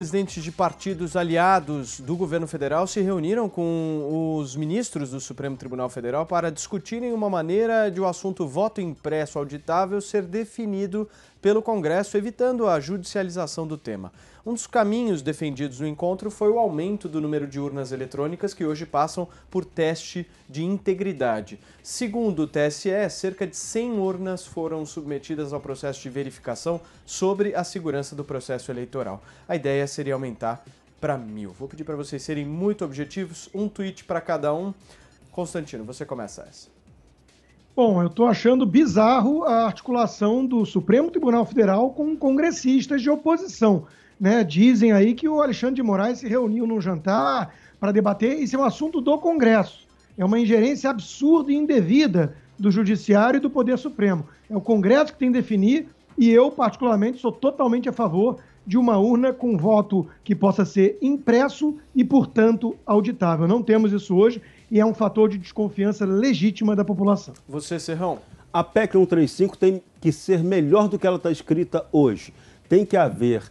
Presidentes de partidos aliados do governo federal se reuniram com os ministros do Supremo Tribunal Federal para discutirem uma maneira de o assunto voto impresso auditável ser definido pelo Congresso, evitando a judicialização do tema. Um dos caminhos defendidos no encontro foi o aumento do número de urnas eletrônicas que hoje passam por teste de integridade. Segundo o TSE, cerca de 100 urnas foram submetidas ao processo de verificação sobre a segurança do processo eleitoral. A ideia é seria aumentar para mil. Vou pedir para vocês serem muito objetivos, um tweet para cada um. Constantino, você começa essa. Bom, eu estou achando bizarro a articulação do Supremo Tribunal Federal com congressistas de oposição. Né? Dizem aí que o Alexandre de Moraes se reuniu num jantar para debater, isso é um assunto do Congresso. É uma ingerência absurda e indevida do Judiciário e do Poder Supremo. É o Congresso que tem que definir e eu, particularmente, sou totalmente a favor de uma urna com voto que possa ser impresso e, portanto, auditável. Não temos isso hoje e é um fator de desconfiança legítima da população. Você, Serrão? A PEC 135 tem que ser melhor do que ela está escrita hoje. Tem que haver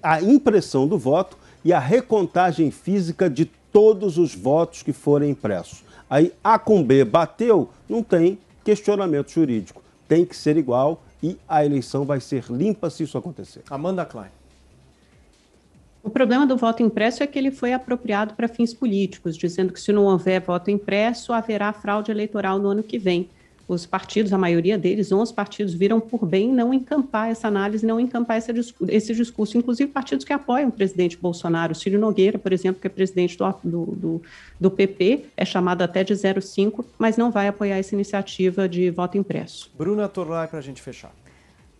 a impressão do voto e a recontagem física de todos os votos que forem impressos. Aí A com B bateu, não tem questionamento jurídico. Tem que ser igual e a eleição vai ser limpa se isso acontecer. Amanda Klein. O problema do voto impresso é que ele foi apropriado para fins políticos, dizendo que se não houver voto impresso, haverá fraude eleitoral no ano que vem. Os partidos, a maioria deles, 11 partidos, viram por bem não encampar essa análise, não encampar esse discurso, esse discurso. inclusive partidos que apoiam o presidente Bolsonaro. O Ciro Nogueira, por exemplo, que é presidente do, do, do PP, é chamado até de 05, mas não vai apoiar essa iniciativa de voto impresso. Bruna Torlai, para a gente fechar.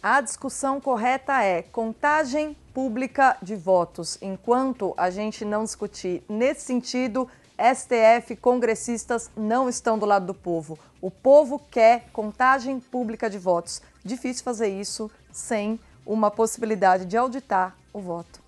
A discussão correta é contagem pública de votos. Enquanto a gente não discutir nesse sentido, STF, congressistas não estão do lado do povo. O povo quer contagem pública de votos. Difícil fazer isso sem uma possibilidade de auditar o voto.